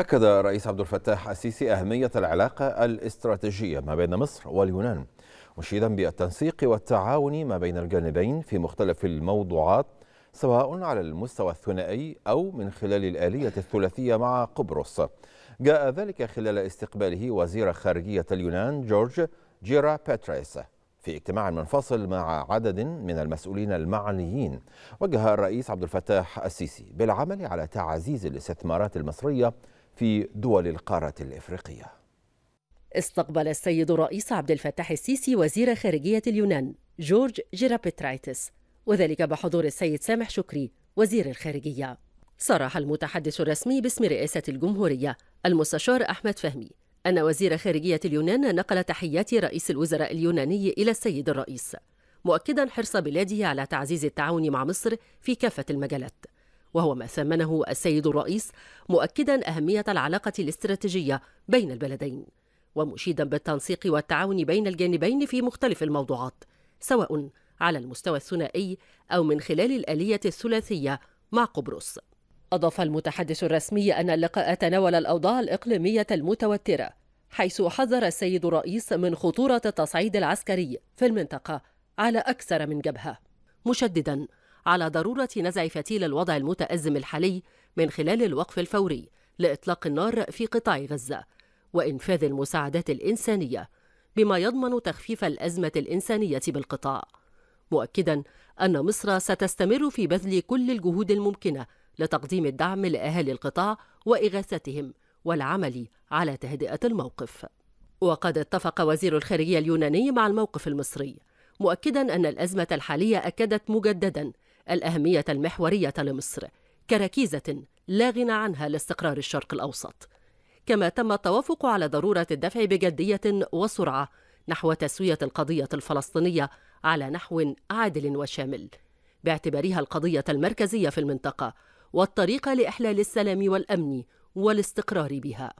أكد الرئيس عبد الفتاح السيسي أهمية العلاقة الاستراتيجية ما بين مصر واليونان مشيدا بالتنسيق والتعاون ما بين الجانبين في مختلف الموضوعات سواء على المستوى الثنائي أو من خلال الآلية الثلاثية مع قبرص جاء ذلك خلال استقباله وزير خارجية اليونان جورج جيرا باتريس في اجتماع منفصل مع عدد من المسؤولين المعنيين وجه الرئيس عبد الفتاح السيسي بالعمل على تعزيز الاستثمارات المصرية في دول القارة الإفريقية استقبل السيد الرئيس عبد الفتاح السيسي وزير خارجية اليونان جورج جيرابيترايتس وذلك بحضور السيد سامح شكري وزير الخارجية صرح المتحدث الرسمي باسم رئاسة الجمهورية المستشار أحمد فهمي أن وزير خارجية اليونان نقل تحيات رئيس الوزراء اليوناني إلى السيد الرئيس مؤكدا حرص بلاده على تعزيز التعاون مع مصر في كافة المجالات وهو ما ثمنه السيد الرئيس مؤكدا أهمية العلاقة الاستراتيجية بين البلدين ومشيدا بالتنسيق والتعاون بين الجانبين في مختلف الموضوعات سواء على المستوى الثنائي أو من خلال الآلية الثلاثية مع قبرص أضاف المتحدث الرسمي أن اللقاء تناول الأوضاع الإقليمية المتوترة حيث حذر السيد الرئيس من خطورة التصعيد العسكري في المنطقة على أكثر من جبهة مشددا على ضرورة نزع فتيل الوضع المتأزم الحالي من خلال الوقف الفوري لإطلاق النار في قطاع غزة وإنفاذ المساعدات الإنسانية بما يضمن تخفيف الأزمة الإنسانية بالقطاع مؤكدا أن مصر ستستمر في بذل كل الجهود الممكنة لتقديم الدعم لأهالي القطاع وإغاثتهم والعمل على تهدئة الموقف وقد اتفق وزير الخارجية اليوناني مع الموقف المصري مؤكدا أن الأزمة الحالية أكدت مجددا الأهمية المحورية لمصر كركيزة لا غنى عنها لاستقرار الشرق الأوسط كما تم التوافق على ضرورة الدفع بجدية وسرعة نحو تسوية القضية الفلسطينية على نحو عادل وشامل باعتبارها القضية المركزية في المنطقة والطريق لإحلال السلام والأمن والاستقرار بها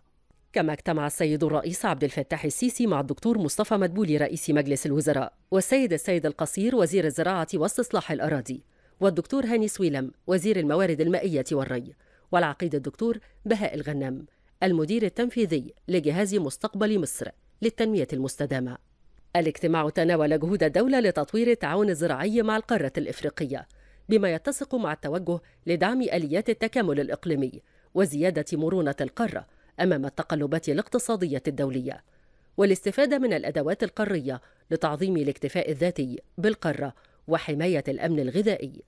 كما اجتمع السيد الرئيس عبد الفتاح السيسي مع الدكتور مصطفى مدبولي رئيس مجلس الوزراء والسيد السيد القصير وزير الزراعة واستصلاح الأراضي والدكتور هاني سويلم وزير الموارد المائية والري والعقيد الدكتور بهاء الغنام المدير التنفيذي لجهاز مستقبل مصر للتنمية المستدامة الاجتماع تناول جهود الدولة لتطوير التعاون الزراعي مع القارة الإفريقية بما يتسق مع التوجه لدعم آليات التكامل الإقليمي وزيادة مرونة القارة أمام التقلبات الاقتصادية الدولية والاستفادة من الأدوات القارية لتعظيم الاكتفاء الذاتي بالقارة وحماية الأمن الغذائي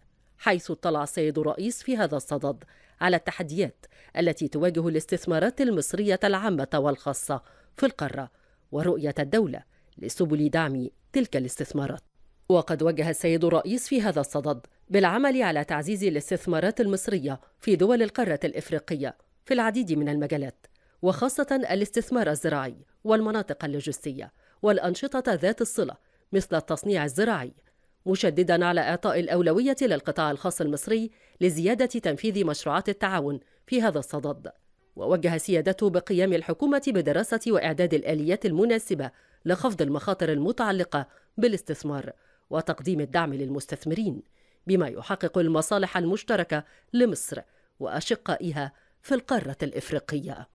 حيث اطلع السيد الرئيس في هذا الصدد على التحديات التي تواجه الاستثمارات المصرية العامة والخاصة في القارة ورؤية الدولة لسبل دعم تلك الاستثمارات. وقد وجه السيد الرئيس في هذا الصدد بالعمل على تعزيز الاستثمارات المصرية في دول القارة الإفريقية في العديد من المجالات وخاصة الاستثمار الزراعي والمناطق اللوجستية والأنشطة ذات الصلة مثل التصنيع الزراعي مشددا على إعطاء الأولوية للقطاع الخاص المصري لزيادة تنفيذ مشروعات التعاون في هذا الصدد ووجه سيادته بقيام الحكومة بدراسة وإعداد الآليات المناسبة لخفض المخاطر المتعلقة بالاستثمار وتقديم الدعم للمستثمرين بما يحقق المصالح المشتركة لمصر وأشقائها في القارة الإفريقية